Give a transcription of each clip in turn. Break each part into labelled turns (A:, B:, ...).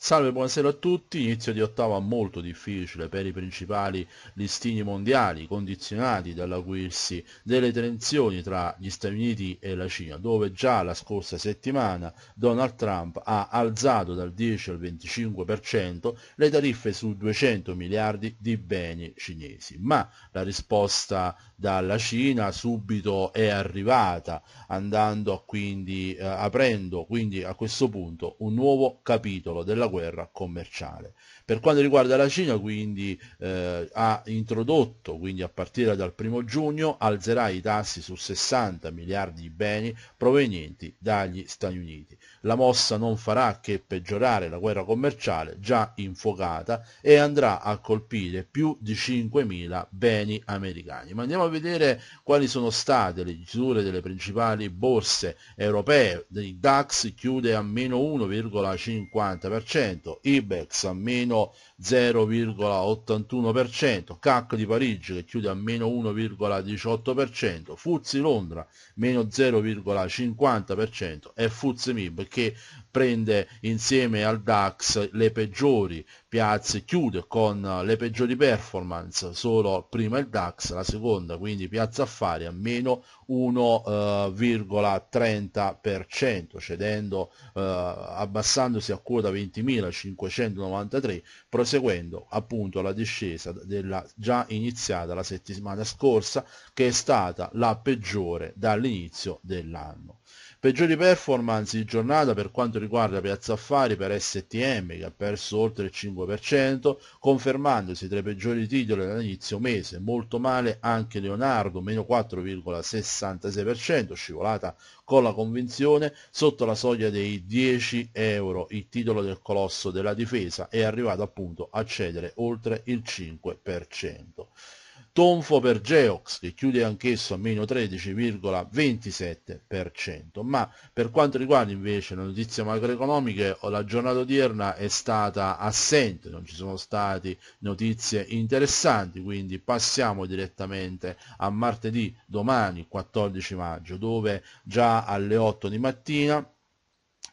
A: Salve, buonasera a tutti, inizio di ottava molto difficile per i principali listini mondiali condizionati dall'acuirsi delle tensioni tra gli Stati Uniti e la Cina, dove già la scorsa settimana Donald Trump ha alzato dal 10 al 25% le tariffe su 200 miliardi di beni cinesi, ma la risposta dalla Cina subito è arrivata, andando quindi, eh, aprendo quindi a questo punto un nuovo capitolo della guerra commerciale. Per quanto riguarda la Cina, quindi, eh, ha introdotto, quindi a partire dal 1 giugno, alzerà i tassi su 60 miliardi di beni provenienti dagli Stati Uniti. La mossa non farà che peggiorare la guerra commerciale già infuocata e andrà a colpire più di 5.000 beni americani. Ma andiamo a vedere quali sono state le chiusure delle principali borse europee. Il DAX chiude a meno 1,50%, 0,8%, IBEX a meno 0,81%, CAC di Parigi che chiude a meno 1,18%, Fuzzi Londra meno 0,50% e Fuzzi MIB che prende insieme al DAX le peggiori Piazzi chiude con le peggiori performance, solo prima il DAX, la seconda, quindi Piazza Affari a meno 1,30%, eh, cedendo, eh, abbassandosi a quota 20.593, proseguendo appunto la discesa della già iniziata la settimana scorsa, che è stata la peggiore dall'inizio dell'anno. Peggiori performance di giornata per quanto riguarda Piazza Affari per STM che ha perso oltre il 5% 2,5%, confermandosi tra i peggiori titoli all'inizio mese, molto male anche Leonardo, meno 4,66%, scivolata con la convinzione, sotto la soglia dei 10 euro il titolo del colosso della difesa è arrivato appunto a cedere oltre il 5% tonfo per Geox che chiude anch'esso a meno 13,27%, ma per quanto riguarda invece le notizie macroeconomiche la giornata odierna è stata assente, non ci sono state notizie interessanti, quindi passiamo direttamente a martedì domani 14 maggio dove già alle 8 di mattina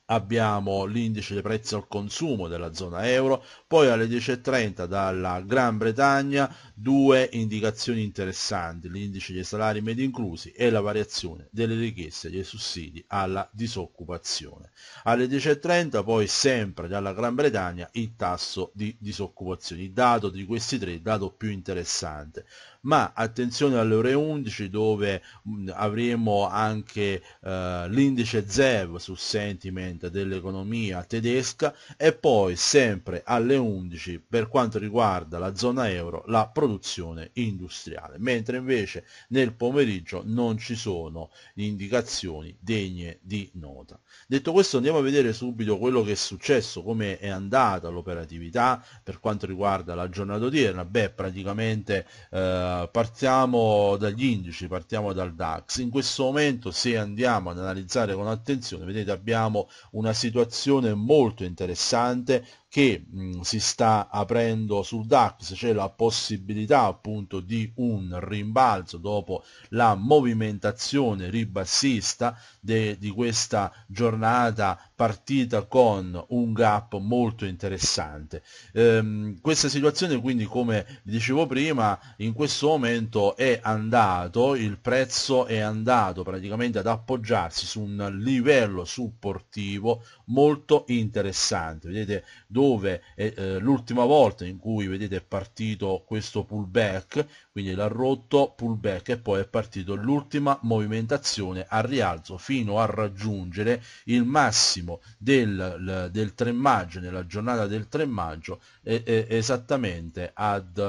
A: abbiamo l'indice dei prezzi al consumo della zona euro, poi alle 10.30 dalla Gran Bretagna due indicazioni interessanti, l'indice dei salari medi inclusi e la variazione delle richieste dei sussidi alla disoccupazione. Alle 10.30 poi sempre dalla Gran Bretagna il tasso di disoccupazione, il dato di questi tre, il dato più interessante ma attenzione alle ore 11 dove mm, avremo anche eh, l'indice ZEV su sentiment dell'economia tedesca e poi sempre alle 11 per quanto riguarda la zona euro la produzione industriale, mentre invece nel pomeriggio non ci sono indicazioni degne di nota. Detto questo andiamo a vedere subito quello che è successo, come è andata l'operatività per quanto riguarda la giornata odierna, beh praticamente eh, partiamo dagli indici, partiamo dal DAX. In questo momento se andiamo ad analizzare con attenzione, vedete abbiamo una situazione molto interessante che mh, si sta aprendo sul DAX, c'è cioè la possibilità appunto di un rimbalzo dopo la movimentazione ribassista de, di questa giornata partita con un gap molto interessante. Ehm, questa situazione quindi come dicevo prima in questo momento è andato, il prezzo è andato praticamente ad appoggiarsi su un livello supportivo molto interessante, vedete dove dove eh, l'ultima volta in cui vedete è partito questo pullback, quindi l'ha rotto, pullback e poi è partito l'ultima movimentazione al rialzo fino a raggiungere il massimo del, del 3 maggio, nella giornata del 3 maggio eh, esattamente ad, eh,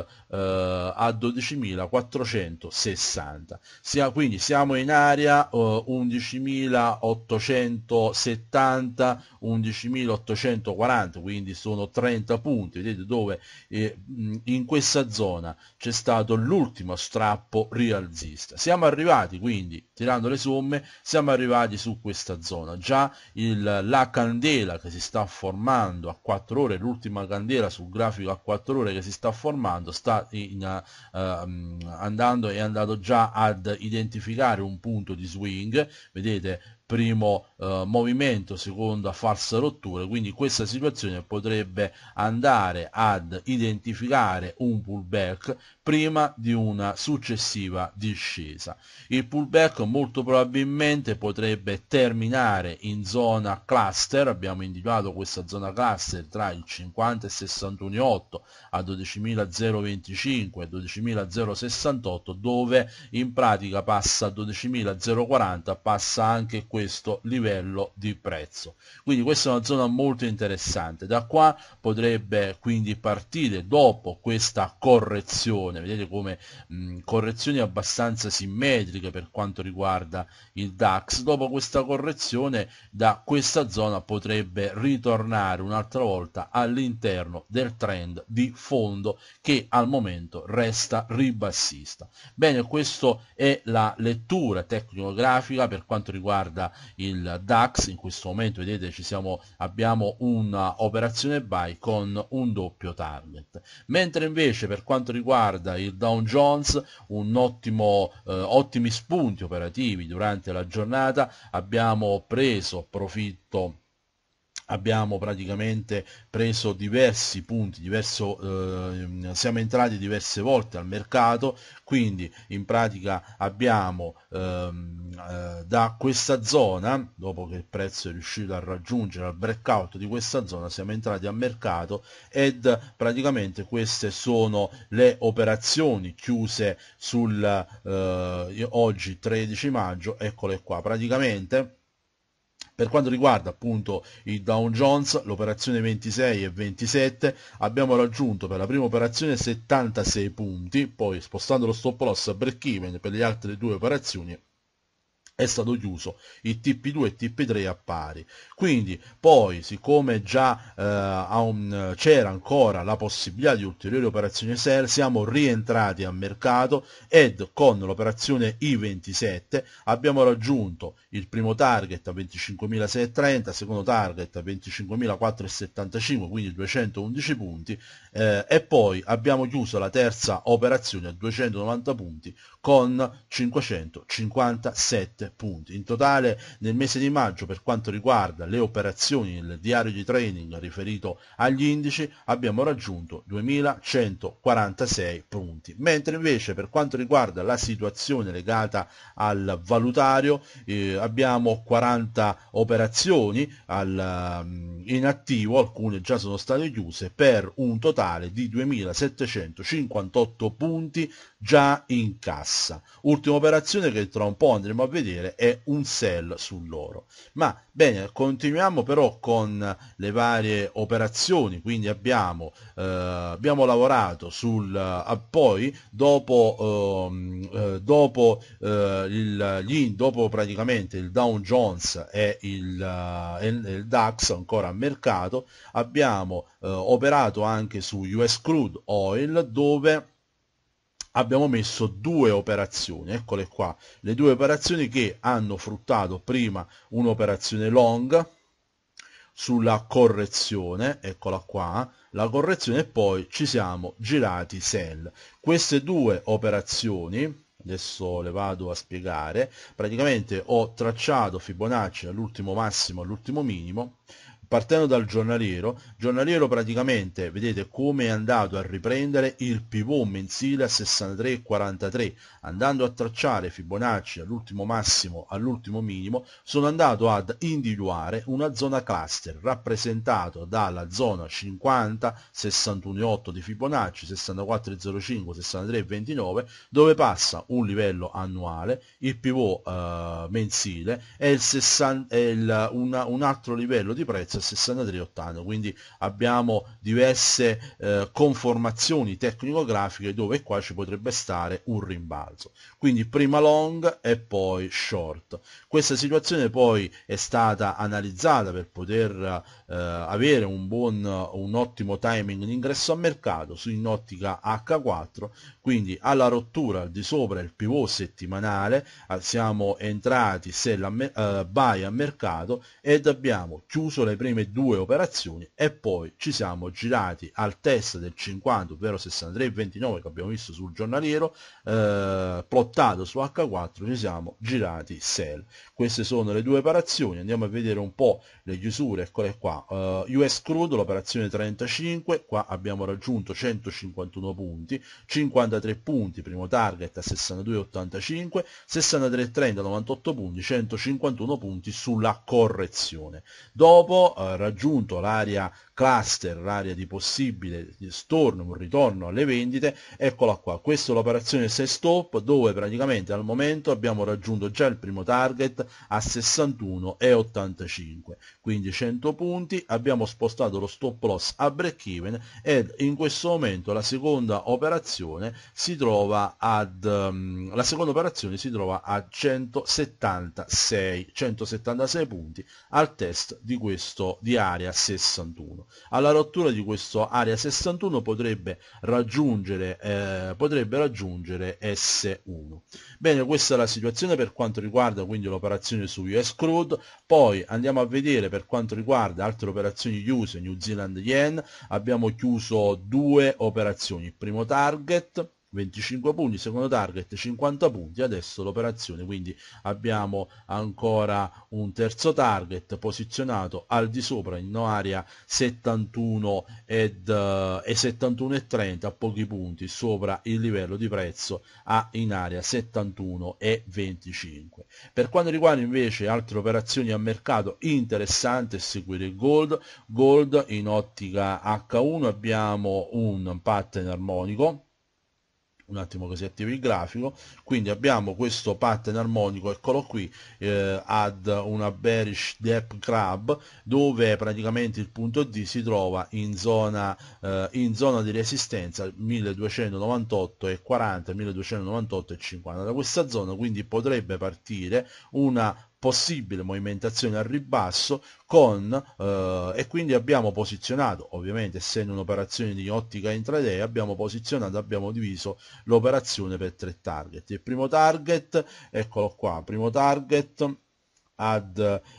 A: a 12.460. Sia, quindi siamo in area 11.870, eh, 11.840, quindi sono 30 punti, vedete dove eh, in questa zona c'è stato l'ultimo strappo rialzista. Siamo arrivati quindi, tirando le somme, siamo arrivati su questa zona. Già il, la candela che si sta formando a 4 ore, l'ultima candela sul un grafico a 4 ore che si sta formando, sta in, uh, andando, è andato già ad identificare un punto di swing, vedete primo eh, movimento, seconda falsa rottura, quindi questa situazione potrebbe andare ad identificare un pullback prima di una successiva discesa. Il pullback molto probabilmente potrebbe terminare in zona cluster, abbiamo individuato questa zona cluster tra il 50 e 61,8 a 12.025 e 12.068 dove in pratica passa 12.040, passa anche questo questo livello di prezzo. Quindi questa è una zona molto interessante, da qua potrebbe quindi partire dopo questa correzione, vedete come mh, mm, correzioni abbastanza simmetriche per quanto riguarda il DAX, dopo questa correzione da questa zona potrebbe ritornare un'altra volta all'interno del trend di fondo che al momento resta ribassista. Bene, questa è la lettura tecnico-grafica per quanto riguarda il DAX, in questo momento vedete siamo, abbiamo un'operazione buy con un doppio target, mentre invece per quanto riguarda il Dow Jones un ottimo, eh, ottimi spunti operativi durante la giornata, abbiamo preso profitto abbiamo praticamente preso diversi punti, diverso, eh, siamo entrati diverse volte al mercato, quindi in pratica abbiamo ehm, eh, da questa zona, dopo che il prezzo è riuscito a raggiungere al breakout di questa zona, siamo entrati al mercato ed praticamente queste sono le operazioni chiuse sul eh, oggi 13 maggio, eccole qua, praticamente per quanto riguarda appunto il Dow Jones, l'operazione 26 e 27, abbiamo raggiunto per la prima operazione 76 punti, poi spostando lo stop loss a break even per le altre due operazioni è stato chiuso il TP2 e il TP3 a pari quindi poi siccome già eh, c'era ancora la possibilità di ulteriori operazioni SER siamo rientrati al mercato ed con l'operazione I27 abbiamo raggiunto il primo target a 25.630 secondo target a 25.475 quindi 211 punti eh, e poi abbiamo chiuso la terza operazione a 290 punti con 557 punti. In totale nel mese di maggio per quanto riguarda le operazioni nel diario di training riferito agli indici abbiamo raggiunto 2146 punti, mentre invece per quanto riguarda la situazione legata al valutario eh, abbiamo 40 operazioni al, mm, in attivo, alcune già sono state chiuse, per un totale di 2758 punti già in cassa bassa. Ultima operazione che tra un po' andremo a vedere è un sell sull'oro. Ma bene, continuiamo però con le varie operazioni, quindi abbiamo, eh, abbiamo lavorato sul eh, poi dopo, ehm, eh, dopo, eh, il, gli, dopo praticamente il Dow Jones e il, eh, il, il DAX ancora a mercato, abbiamo eh, operato anche su US Crude Oil dove abbiamo messo due operazioni, eccole qua, le due operazioni che hanno fruttato prima un'operazione long sulla correzione, eccola qua, la correzione e poi ci siamo girati sell. Queste due operazioni, adesso le vado a spiegare, praticamente ho tracciato Fibonacci all'ultimo massimo all'ultimo minimo, partendo dal giornaliero, giornaliero praticamente vedete come è andato a riprendere il pivot mensile a 63,43, andando a tracciare Fibonacci all'ultimo massimo, all'ultimo minimo, sono andato ad individuare una zona cluster rappresentato dalla zona 50, 61,8 di Fibonacci, 64,05, 63,29, dove passa un livello annuale, il pivot eh, mensile e il un altro livello di prezzo Corsa 6380, quindi abbiamo diverse eh, conformazioni tecnico-grafiche dove qua ci potrebbe stare un rimbalzo. Quindi prima long e poi short. Questa situazione poi è stata analizzata per poter eh, avere un, buon, un ottimo timing di ingresso a mercato su in ottica H4, quindi alla rottura di sopra il pivot settimanale ah, siamo entrati sell a, eh, buy a mercato ed abbiamo chiuso le prime prime due operazioni e poi ci siamo girati al test del 50 ovvero 63,29 che abbiamo visto sul giornaliero eh, plottato su H4 ci siamo girati sell queste sono le due operazioni andiamo a vedere un po' le chiusure eccole qua uh, eh, US crudo l'operazione 35 qua abbiamo raggiunto 151 punti 53 punti primo target a 62,85 63,30 98 punti 151 punti sulla correzione dopo eh, raggiunto l'area cluster, l'area di possibile storno, un ritorno alle vendite, eccola qua, questa è l'operazione set stop dove praticamente al momento abbiamo raggiunto già il primo target a 61,85, quindi 100 punti, abbiamo spostato lo stop loss a break even ed in questo momento la seconda operazione si trova ad, um, la seconda operazione si trova a 176, 176 punti al test di questo questo di area 61 alla rottura di questo area 61 potrebbe raggiungere, eh, potrebbe raggiungere S1 bene questa è la situazione per quanto riguarda quindi l'operazione su US crude poi andiamo a vedere per quanto riguarda altre operazioni chiuse New Zealand Yen abbiamo chiuso due operazioni il primo target 25 punti, secondo target 50 punti, adesso l'operazione, quindi abbiamo ancora un terzo target posizionato al di sopra in area 71 ed, uh, e 71 e 30 a pochi punti sopra il livello di prezzo a in area 71 e 25. Per quanto riguarda invece altre operazioni a mercato interessante seguire il gold, gold in ottica H1 abbiamo un pattern armonico un attimo che si attivi il grafico quindi abbiamo questo pattern armonico eccolo qui eh, ad una bearish depth crab dove praticamente il punto D si trova in zona, eh, in zona di resistenza 1298 e 40 1298 e 50 da questa zona quindi potrebbe partire una possibile movimentazione al ribasso con, eh, e quindi abbiamo posizionato, ovviamente essendo un'operazione di ottica intraday, abbiamo posizionato, abbiamo diviso l'operazione per tre target. Il primo target, eccolo qua, primo target ad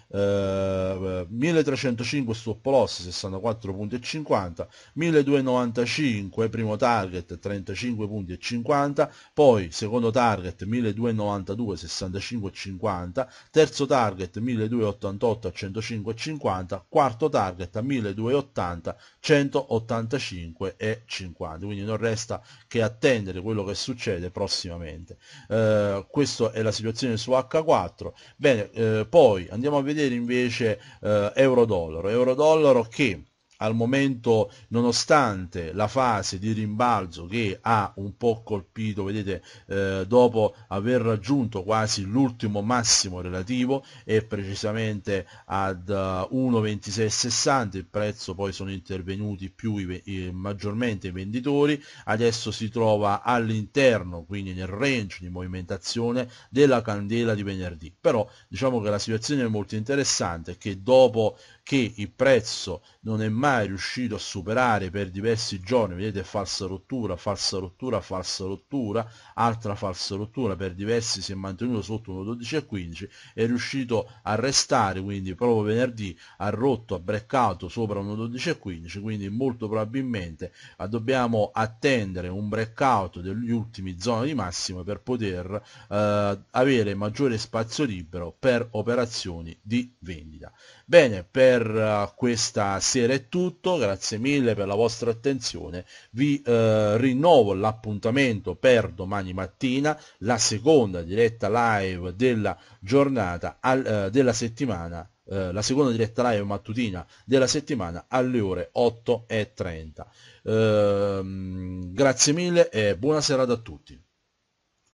A: eh, 1305 stop loss 64.50 1295 primo target 35 punti e 50 poi secondo target 1292 65.50 terzo target 1288 105.50 quarto target a 1280 185.50 quindi non resta che attendere quello che succede prossimamente eh, questa è la situazione su H4 bene eh, poi andiamo a vedere invece eh, euro-dollaro, euro-dollaro che al momento, nonostante la fase di rimbalzo che ha un po' colpito, vedete, eh, dopo aver raggiunto quasi l'ultimo massimo relativo e precisamente ad uh, eh, 1,2660 il prezzo poi sono intervenuti più i, i, maggiormente i venditori, adesso si trova all'interno, quindi nel range di movimentazione della candela di venerdì. Però diciamo che la situazione è molto interessante che dopo che il prezzo non è mai riuscito a superare per diversi giorni, vedete falsa rottura, falsa rottura, falsa rottura, altra falsa rottura, per diversi si è mantenuto sotto 1,12 e 15, è riuscito a restare, quindi proprio venerdì ha rotto, ha breccato sopra 1,12 e 15, quindi molto probabilmente dobbiamo attendere un breakout degli ultimi zone di massima per poter eh, avere maggiore spazio libero per operazioni di vendita. Bene, per per eh, questa sera è tutto, grazie mille per la vostra attenzione, vi eh, rinnovo l'appuntamento per domani mattina, la seconda diretta live della giornata, al, eh, della settimana, eh, la seconda diretta live mattutina della settimana alle ore 8.30. Ehm, grazie mille e buona serata a tutti.